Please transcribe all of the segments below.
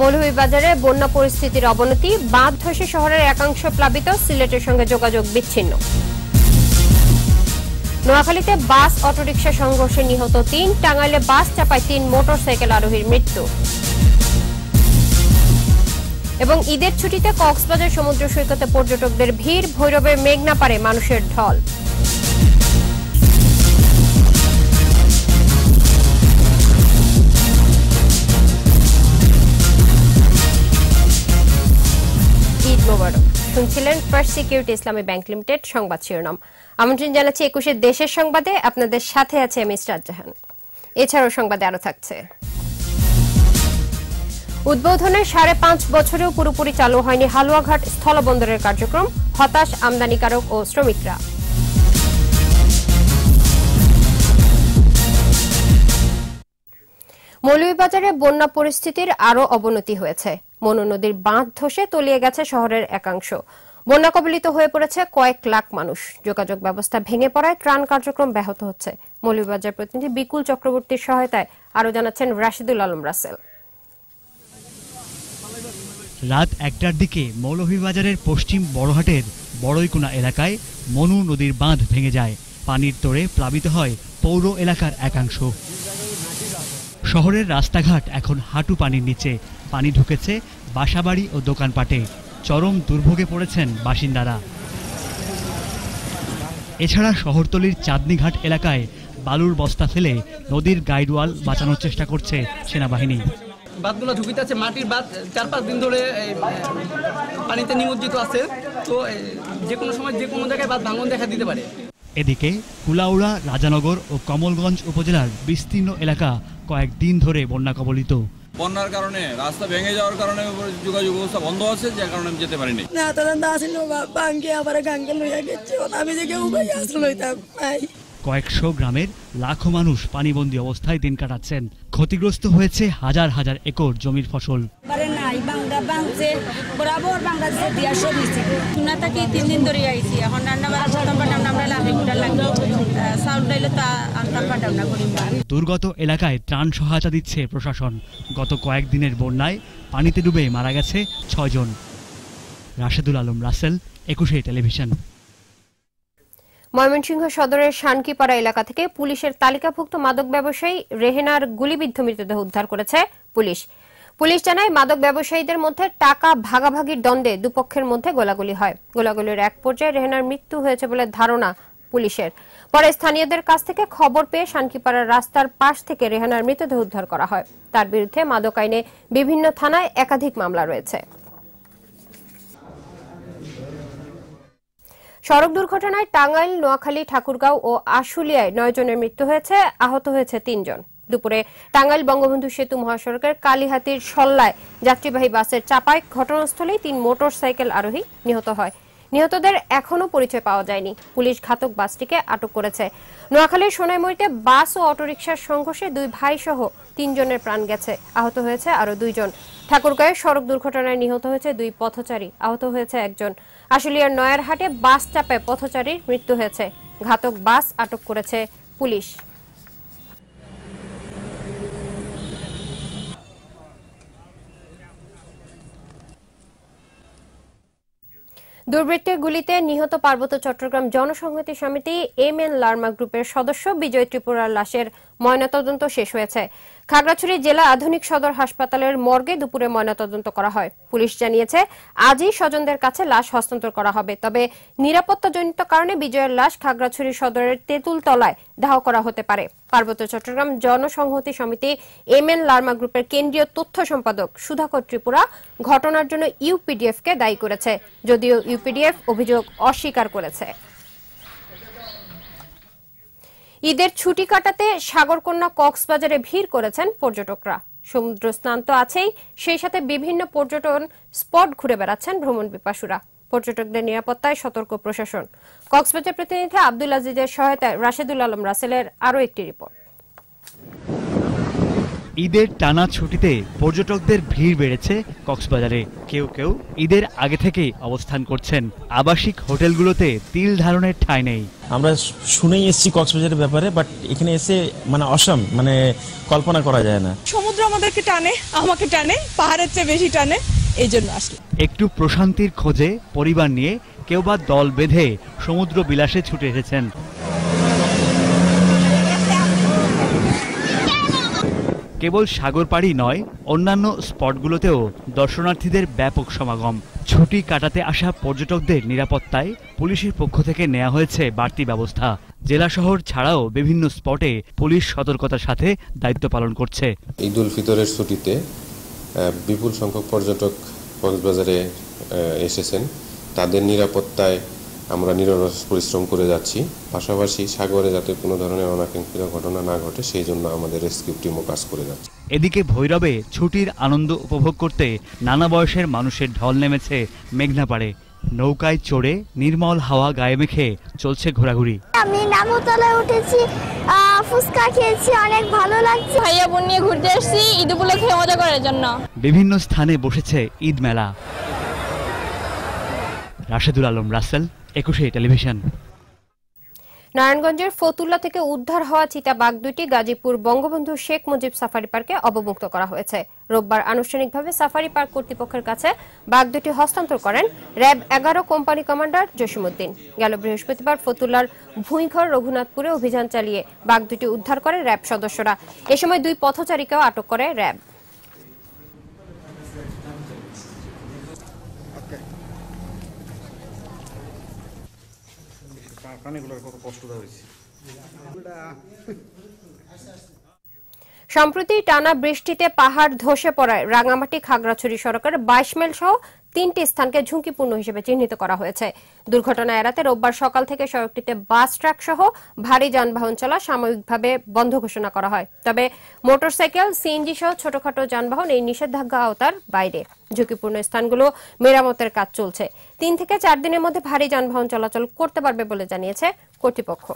মৌলভীবাজারে বন্যা পরিস্থিতির অবনতি বাঁধ ধসে শহরের একাংশ প্লাবিত সিলেটের সঙ্গে যোগাযোগ বিচ্ছিন্ন নোয়াখালীতে বাস অটোরিকশা সংঘর্ষে নিহত তিন টাঙ্গাইলে বাস চাপায় তিন মোটরসাইকেল আরোহীর মৃত্যু এবং ঈদের ছুটিতে কক্সবাজার সমুদ্র সৈকতে পর্যটকদের ভিড় ভৈরবের মেঘনা পারে মানুষের ঢল মোবারক শুনছিলেন first security Islami bank limited সংবাদ শিরোনাম আমন্ত্রণ জানাচ্ছি দেশের সংবাদে আপনাদের সাথে আছে জাহান এছাড়াও সংবাদে থাকছে উদ্বোধনের সাড়ে পাঁচ বছরেও পুরোপুরি চালু হয়নি হালুয়াঘাট স্থলবন্দরের কার্যক্রম হতাশ আমদানিকারক ও শ্রমিকরা মৌলভীবাজারে বন্যা পরিস্থিতির আরও অবনতি হয়েছে মনো নদীর বাঁধ ধসে তলিয়ে গেছে শহরের একাংশ বন্যা কবলিত হয়ে পড়েছে কয়েক লাখ মানুষ যোগাযোগ ব্যবস্থা ভেঙে পড়ায় ত্রাণ কার্যক্রম ব্যাহত হচ্ছে মৌলভীবাজার প্রতিনিধি বিকুল চক্রবর্তীর সহায়তায় আরও জানাচ্ছেন রাশিদুল আলম রাসেল রাত একটার দিকে মৌলভীবাজারের পশ্চিম বড়হাটের বড়ইকোনা এলাকায় মনু নদীর বাঁধ ভেঙে যায় পানির তোড়ে প্লাবিত হয় পৌর এলাকার একাংশ শহরের রাস্তাঘাট এখন হাঁটু পানির নিচে পানি ঢুকেছে বাসাবাড়ি ও দোকানপাটে চরম দুর্ভোগে পড়েছেন বাসিন্দারা এছাড়া শহরতলির চাঁদনীঘাট এলাকায় বালুর বস্তা ফেলে নদীর গাইডওয়াল বাঁচানোর চেষ্টা করছে সেনাবাহিনী বাঁধগুলো আছে মাটির বাঁধ চার পাঁচ দিন ধরে পানিতে নিমজ্জিত আছে তো যে কোনো সময় যে কোনো জায়গায় বাঁধ ভাঙন দেখা দিতে পারে এদিকে কুলাউড়া রাজানগর ও কমলগঞ্জ উপজেলার বিস্তীর্ণ এলাকা কয়েকদিন ধরে বন্যা কবলিত বন্যার কারণে রাস্তা ভেঙে যাওয়ার কারণে যোগাযোগ ব্যবস্থা বন্ধ আছে যার কারণে আমি যেতে পারিনি গাঙ্গে লইয়া গেছে আমি কয়েকশো গ্রামের লাখো মানুষ পানিবন্দী অবস্থায় দিন কাটাচ্ছেন ক্ষতিগ্রস্ত হয়েছে হাজার হাজার একর জমির ফসল বরাবর দিয়া সব শুনা থাকি তিন দিন ধরে আইছি এখন রান্না পাঠাম না আমরা লাভে গুটা ডাইলে তা আনতাম পাঠাম না করি দুর্গত এলাকায় ত্রাণ সহায়তা দিচ্ছে প্রশাসন গত কয়েকদিনের বন্যায় পানিতে ডুবে মারা গেছে ছয়জন রাশেদুল আলম রাসেল একুশে টেলিভিশন ময়মনসিংহ সদরের শানকিপাড়া এলাকা থেকে পুলিশের তালিকাভুক্ত মাদক ব্যবসায়ী রেহেনার গুলিবিদ্ধ মৃতদেহ উদ্ধার করেছে পুলিশ পুলিশ জানায় মাদক ব্যবসায়ীদের মধ্যে টাকা ভাগাভাগির দ্বন্দ্বে দুপক্ষের মধ্যে গোলাগুলি হয় গোলাগুলির এক পর্যায়ে রেহেনার মৃত্যু হয়েছে বলে ধারণা পুলিশের পরে স্থানীয়দের কাছ থেকে খবর পেয়ে শানকিপাড়ার রাস্তার পাশ থেকে রেহানার মৃতদেহ উদ্ধার করা হয় তার বিরুদ্ধে মাদক আইনে বিভিন্ন থানায় একাধিক মামলা রয়েছে সড়ক দুর্ঘটনায় টাঙ্গাইল নোয়াখালী ঠাকুরগাঁও ও আশুলিয়ায় নয়জনের মৃত্যু হয়েছে আহত হয়েছে তিনজন দুপুরে টাঙ্গাইল বঙ্গবন্ধু সেতু মহাসড়কের কালীহাতির সল্লায় যাত্রীবাহী বাসের চাপায় ঘটনাস্থলেই তিন মোটর সাইকেল আরোহী নিহত হয় নিহতদের এখনও পরিচয় পাওয়া যায়নি পুলিশ ঘাতক বাসটিকে আটক করেছে নোয়াখালীর সোনাইমুড়িতে বাস ও অটোরিকশার সংঘর্ষে দুই ভাই সহ তিনজনের প্রাণ গেছে আহত হয়েছে আরও দুইজন ঠাকুরগাঁয়ে সড়ক দুর্ঘটনায় নিহত হয়েছে দুই পথচারী আহত হয়েছে একজন আশুলিয়ার নয়ারহাটে বাস চাপে পথচারীর মৃত্যু হয়েছে ঘাতক বাস আটক করেছে পুলিশ দুর্বৃত্তের গুলিতে নিহত পার্বত্য চট্টগ্রাম জনসংহতি সমিতি এম এন লার্মা গ্রুপের সদস্য বিজয় ত্রিপুরার লাশের ময়নাতদন্ত শেষ হয়েছে খাগড়াছড়ি জেলা আধুনিক সদর হাসপাতালের মর্গে দুপুরে ময়নাতদন্ত করা হয় পুলিশ জানিয়েছে আজই স্বজনদের কাছে লাশ হস্তান্তর করা হবে তবে নিরাপত্তাজনিত কারণে বিজয়ের লাশ খাগড়াছড়ি সদরের তেঁতুলতলায় দাহ করা হতে পারে পার্বত্য চট্টগ্রাম জনসংহতি সমিতি এম এন লার্মা গ্রুপের কেন্দ্রীয় তথ্য সম্পাদক সুধাকর ত্রিপুরা ঘটনার জন্য ইউপিডিএফকে দায়ী করেছে যদিও ইউপিডিএফ অভিযোগ অস্বীকার করেছে ঈদের ছুটি কাটাতে সাগরকন্যা কক্সবাজারে ভিড় করেছেন পর্যটকরা সমুদ্র স্নান তো আছেই সেই সাথে বিভিন্ন পর্যটন স্পট ঘুরে বেড়াচ্ছেন ভ্রমণ বিপাসুরা পর্যটকদের নিরাপত্তায় সতর্ক প্রশাসন কক্সবাজার প্রতিনিধি আব্দুল আজিজের সহায়তায় রাশেদুল আলম রাসেলের আরও একটি রিপোর্ট ঈদের টানা ছুটিতে পর্যটকদের ভিড় বেড়েছে কক্সবাজারে কেউ কেউ ঈদের আগে থেকেই অবস্থান করছেন আবাসিক হোটেলগুলোতে তিল ধারণের ঠাঁই নেই আমরা শুনেই এসেছি কক্সবাজারের ব্যাপারে বাট এখানে এসে মানে অসম মানে কল্পনা করা যায় না সমুদ্র আমাদেরকে টানে আমাকে টানে পাহাড়ের চেয়ে বেশি টানে এই জন্য আসলে একটু প্রশান্তির খোঁজে পরিবার নিয়ে কেউ বা দল বেঁধে সমুদ্র বিলাসে ছুটে এসেছেন কেবল সাগর পাড়ি নয় অন্যান্য স্পটগুলোতেও দর্শনার্থীদের ব্যাপক সমাগম ছুটি কাটাতে আসা পর্যটকদের নিরাপত্তায় পুলিশের পক্ষ থেকে নেওয়া হয়েছে বাড়তি ব্যবস্থা জেলা শহর ছাড়াও বিভিন্ন স্পটে পুলিশ সতর্কতার সাথে দায়িত্ব পালন করছে ঈদ উল ফিতরের ছুটিতে বিপুল সংখ্যক পর্যটক কক্সবাজারে এসেছেন তাদের নিরাপত্তায় আমরা নিরলস পরিশ্রম করে যাচ্ছি পাশাপাশি সাগরে যাতে কোনো ধরনের অনাকাঙ্ক্ষিত ঘটনা না ঘটে সেই জন্য আমাদের রেস্কিউ টিমও কাজ করে যাচ্ছে এদিকে ভৈরবে ছুটির আনন্দ উপভোগ করতে নানা বয়সের মানুষের ঢল নেমেছে মেঘনা পাড়ে নৌকায় চড়ে নির্মল হাওয়া গায়ে মেখে চলছে ঘোরাঘুরি আমি নামতলে উঠেছি ফুসকা খেয়েছি অনেক ভালো লাগছে ভাইয়া বোন নিয়ে ঘুরতে এসেছি ঈদ উপলক্ষে মজা করার জন্য বিভিন্ন স্থানে বসেছে ঈদ মেলা রাশেদুল আলম রাসেল একুশে টেলিভিশন নারায়ণগঞ্জের ফতুল্লা থেকে উদ্ধার হওয়া চিতাবাঘ দুটি গাজীপুর বঙ্গবন্ধু শেখ মুজিব সাফারি পার্কে অবমুক্ত করা হয়েছে রোববার আনুষ্ঠানিকভাবে সাফারি পার্ক কর্তৃপক্ষের কাছে বাঘ দুটি হস্তান্তর করেন র্যাব এগারো কোম্পানি কমান্ডার জসিমুদ্দিন গেল বৃহস্পতিবার ফতুল্লার ভূঁইঘর রঘুনাথপুরে অভিযান চালিয়ে বাঘ দুটি উদ্ধার করে র্যাব সদস্যরা এ সময় দুই পথচারীকেও আটক করে র্যাব প্রাণীগুলোকে কত কষ্ট দেওয়া হয়েছে সম্প্রতি টানা বৃষ্টিতে পাহাড় ধসে পড়ায় রাঙামাটি খাগড়াছড়ি সড়কের বাইশ মাইল সহ তিনটি স্থানকে ঝুঁকিপূর্ণ হিসেবে চিহ্নিত করা হয়েছে দুর্ঘটনা এড়াতে রোববার সকাল থেকে সড়কটিতে বাস ট্রাক সহ ভারী যানবাহন চলা সাময়িকভাবে বন্ধ ঘোষণা করা হয় তবে মোটরসাইকেল সিএনজি সহ ছোটখাটো যানবাহন এই নিষেধাজ্ঞা আওতার বাইরে ঝুঁকিপূর্ণ স্থানগুলো মেরামতের কাজ চলছে তিন থেকে চার দিনের মধ্যে ভারী যানবাহন চলাচল করতে পারবে বলে জানিয়েছে কর্তৃপক্ষ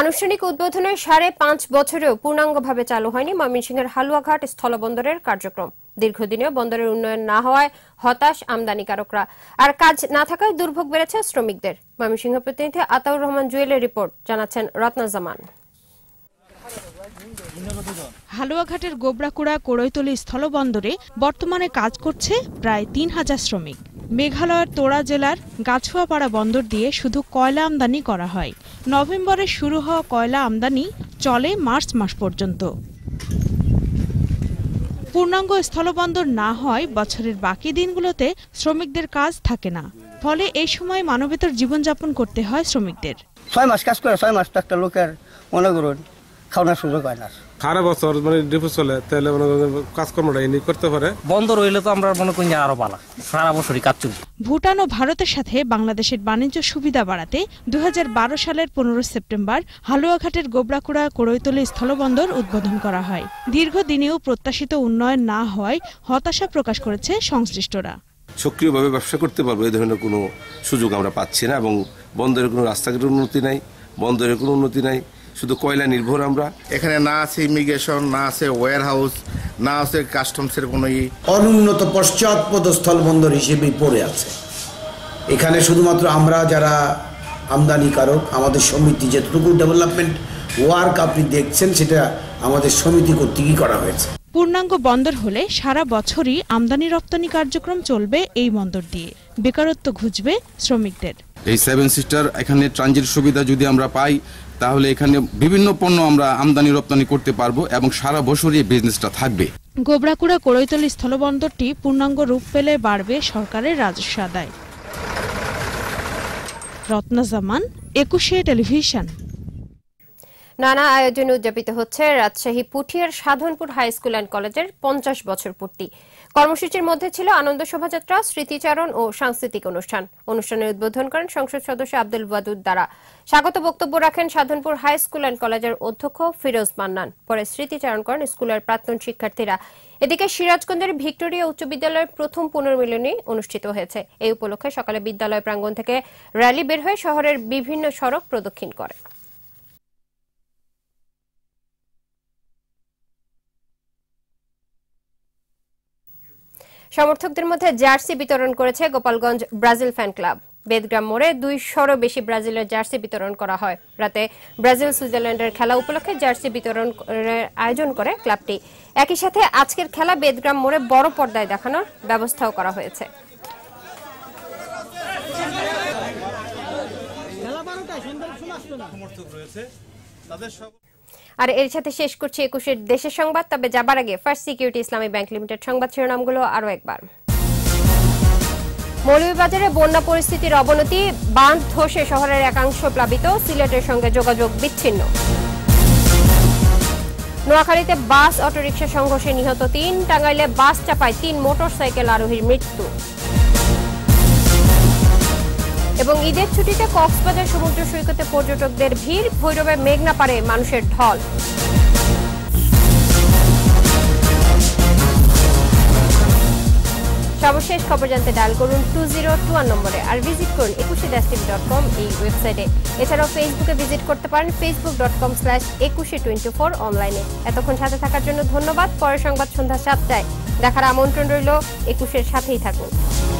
আনুষ্ঠানিক উদ্বোধনে সাড়ে পাঁচ বছরেও পূর্ণাঙ্গভাবে চালু হয়নি ময়মনসিংহের হালুয়াঘাট স্থলবন্দরের কার্যক্রম দীর্ঘদিনেও বন্দরের উন্নয়ন না হওয়ায় হতাশ আমদানিকারকরা আর কাজ না থাকায় দুর্ভোগ বেড়েছে শ্রমিকদের ময়মনসিংহ প্রতিনিধি আতাউর রহমান জুয়েলের রিপোর্ট জানাচ্ছেন রত্না জামান হালুয়াঘাটের গোবরাকুড়া কোড়ৈতলি স্থলবন্দরে বর্তমানে কাজ করছে প্রায় তিন হাজার শ্রমিক মেঘালয়ের তোড়া জেলার গাছুয়াপাড়া বন্দর দিয়ে শুধু কয়লা আমদানি করা হয় নভেম্বরে শুরু হওয়া কয়লা আমদানি চলে মার্চ মাস পর্যন্ত পূর্ণাঙ্গ স্থলবন্দর না হয় বছরের বাকি দিনগুলোতে শ্রমিকদের কাজ থাকে না ফলে এই সময় মানবেতর জীবনযাপন করতে হয় শ্রমিকদের ছয় মাস কাজ করে ছয় মাস একটা লোকের মনে করুন খাওয়ানোর সুযোগ হয় না খারাপ মানে তাহলে কাজকর্মটা এনে করতে পারে বন্ধ রইলে তো আমরা মনে করি আরো পালা সারা বছরই কাজ চলবে ভুটান ও ভারতের সাথে বাংলাদেশের বাণিজ্য সুবিধা বাড়াতে দু সালের পনেরো সেপ্টেম্বর হালুয়াঘাটের গোবরাকুড়া কোড়ৈতলি স্থলবন্দর উদ্বোধন করা হয় দীর্ঘদিনেও প্রত্যাশিত উন্নয়ন না হওয়ায় হতাশা প্রকাশ করেছে সংশ্লিষ্টরা সক্রিয়ভাবে ব্যবসা করতে পারবো এই ধরনের কোনো সুযোগ আমরা পাচ্ছি না এবং বন্দরের কোনো রাস্তাঘাটের উন্নতি নাই বন্দরের কোনো উন্নতি নাই শুধু কয়লা নির্ভর আমরা এখানে না আছে ইমিগ্রেশন না আছে ওয়ার হাউস না আছে কাস্টমসের কোনো ই অনুন্নত পশ্চাৎপদ বন্দর হিসেবেই পড়ে আছে এখানে শুধুমাত্র আমরা যারা আমদানিকারক আমাদের সমিতি যেটুকু ডেভেলপমেন্ট ওয়ার্ক আপনি দেখছেন সেটা আমাদের সমিতি কর্তৃকই করা হয়েছে পূর্ণাঙ্গ বন্দর হলে সারা বছরই আমদানি রপ্তানি কার্যক্রম চলবে এই বন্দর দিয়ে বেকারত্ব ঘুচবে শ্রমিকদের এই সেভেন সিস্টার এখানে ট্রানজিট সুবিধা যদি আমরা পাই তাহলে এখানে বিভিন্ন পণ্য আমরা আমদানি রপ্তানি করতে পারবো এবং সারা বছরই বিজনেসটা থাকবে গোবরাকুড়া করৈতলী স্থলবন্দরটি পূর্ণাঙ্গ রূপ পেলে বাড়বে সরকারের রাজস্ব আদায় রত্না জামান একুশে টেলিভিশন নানা আয়োজনে উদযাপিত হচ্ছে রাজশাহী পুঠিয়ার সাধনপুর হাই স্কুল অ্যান্ড কলেজের পঞ্চাশ বছর পূর্তি কর্মসূচির মধ্যে ছিল আনন্দ শোভাযাত্রা স্মৃতিচারণ ও সাংস্কৃতিক অনুষ্ঠান অনুষ্ঠানে উদ্বোধন করেন সংসদ সদস্য আব্দুল ওয়াদুদ দ্বারা স্বাগত বক্তব্য রাখেন সাধনপুর হাই স্কুল অ্যান্ড কলেজের অধ্যক্ষ ফিরোজ মান্নান পরে স্মৃতিচারণ করেন স্কুলের প্রাক্তন শিক্ষার্থীরা এদিকে সিরাজগঞ্জের ভিক্টোরিয়া উচ্চ বিদ্যালয়ের প্রথম পুনর্মিলনী অনুষ্ঠিত হয়েছে এই উপলক্ষে সকালে বিদ্যালয় প্রাঙ্গণ থেকে র্যালি বের হয়ে শহরের বিভিন্ন সড়ক প্রদক্ষিণ করে সমর্থকদের মধ্যে জার্সি বিতরণ করেছে Gopalganj Brazil fan club Bedgram মোড়ে দুইশোরও বেশি ব্রাজিলের জার্সি বিতরণ করা হয় রাতে ব্রাজিল সুইজারল্যান্ডের খেলা উপলক্ষে জার্সি বিতরণ আয়োজন করে ক্লাবটি একই সাথে আজকের খেলা বেদগ্রাম মোড়ে বড় পর্দায় দেখানোর ব্যবস্থাও করা হয়েছে আর এর সাথে শেষ করছি একুশের দেশের সংবাদ তবে যাবার আগে first security Islami bank limited সংবাদ শিরোনামগুলো আরও একবার মৌলভীবাজারে বন্যা পরিস্থিতির অবনতি বাঁধ ধসে শহরের একাংশ প্লাবিত সিলেটের সঙ্গে যোগাযোগ বিচ্ছিন্ন নোয়াখালীতে বাস অটোরিকশা সংঘর্ষে নিহত তিন টাঙ্গাইলে বাস চাপায় তিন মোটরসাইকেল আরোহীর মৃত্যু এবং ঈদের ছুটিতে কক্সবাজার সমুদ্র সৈকতে পর্যটকদের ভিড় ভৈরবে মেঘনা পারে মানুষের ঢল সর্বশেষ খবর জানতে ডায়াল করুন টু জিরো টু ওয়ান নম্বরে আর ভিজিট করুন একুশে ড্যাশ টিভি ডট কম এই ওয়েবসাইটে এছাড়াও ফেসবুকে ভিজিট করতে পারেন Facebook dot com slash Ekushey twenty four অনলাইনে এতক্ষণ সাথে থাকার জন্য ধন্যবাদ পরের সংবাদ সন্ধ্যা সাতটায় দেখার আমন্ত্রণ রইল একুশের সাথেই থাকুন